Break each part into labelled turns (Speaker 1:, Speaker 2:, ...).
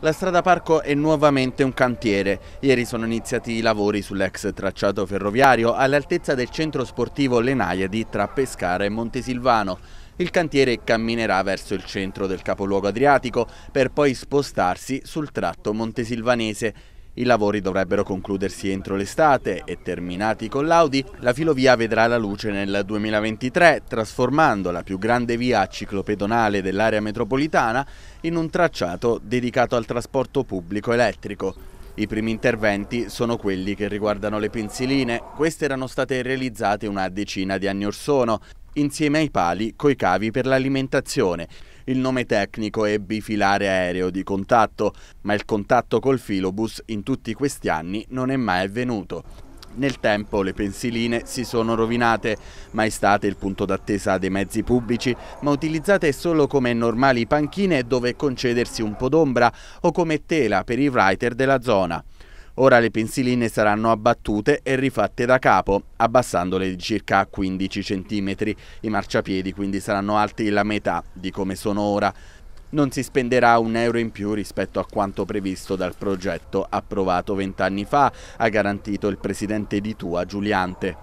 Speaker 1: La strada parco è nuovamente un cantiere. Ieri sono iniziati i lavori sull'ex tracciato ferroviario all'altezza del centro sportivo Le Naiadi tra Pescara e Montesilvano. Il cantiere camminerà verso il centro del capoluogo adriatico per poi spostarsi sul tratto montesilvanese i lavori dovrebbero concludersi entro l'estate e terminati i collaudi, la filovia vedrà la luce nel 2023, trasformando la più grande via ciclopedonale dell'area metropolitana in un tracciato dedicato al trasporto pubblico elettrico. I primi interventi sono quelli che riguardano le pensiline, queste erano state realizzate una decina di anni or sono, insieme ai pali coi cavi per l'alimentazione il nome tecnico è bifilare aereo di contatto, ma il contatto col filobus in tutti questi anni non è mai avvenuto. Nel tempo le pensiline si sono rovinate, mai state il punto d'attesa dei mezzi pubblici, ma utilizzate solo come normali panchine dove concedersi un po' d'ombra o come tela per i writer della zona. Ora le pensiline saranno abbattute e rifatte da capo, abbassandole di circa 15 cm. I marciapiedi quindi saranno alti la metà di come sono ora. Non si spenderà un euro in più rispetto a quanto previsto dal progetto approvato vent'anni fa, ha garantito il presidente di Tua Giuliante.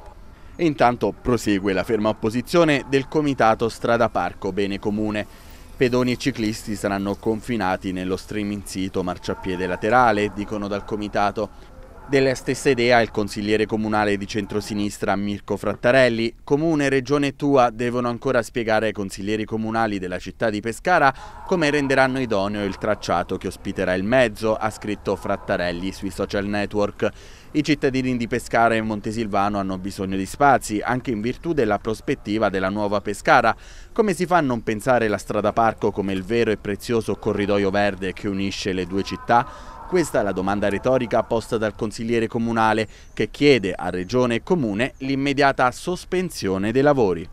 Speaker 1: Intanto prosegue la ferma opposizione del Comitato Strada Parco Bene Comune. Pedoni e ciclisti saranno confinati nello streaming sito marciapiede laterale, dicono dal comitato. Della stessa idea il consigliere comunale di centrosinistra Mirko Frattarelli. Comune, Regione Tua devono ancora spiegare ai consiglieri comunali della città di Pescara come renderanno idoneo il tracciato che ospiterà il mezzo, ha scritto Frattarelli sui social network. I cittadini di Pescara e Montesilvano hanno bisogno di spazi, anche in virtù della prospettiva della nuova Pescara. Come si fa a non pensare la strada parco come il vero e prezioso corridoio verde che unisce le due città? Questa è la domanda retorica posta dal consigliere comunale che chiede a Regione e Comune l'immediata sospensione dei lavori.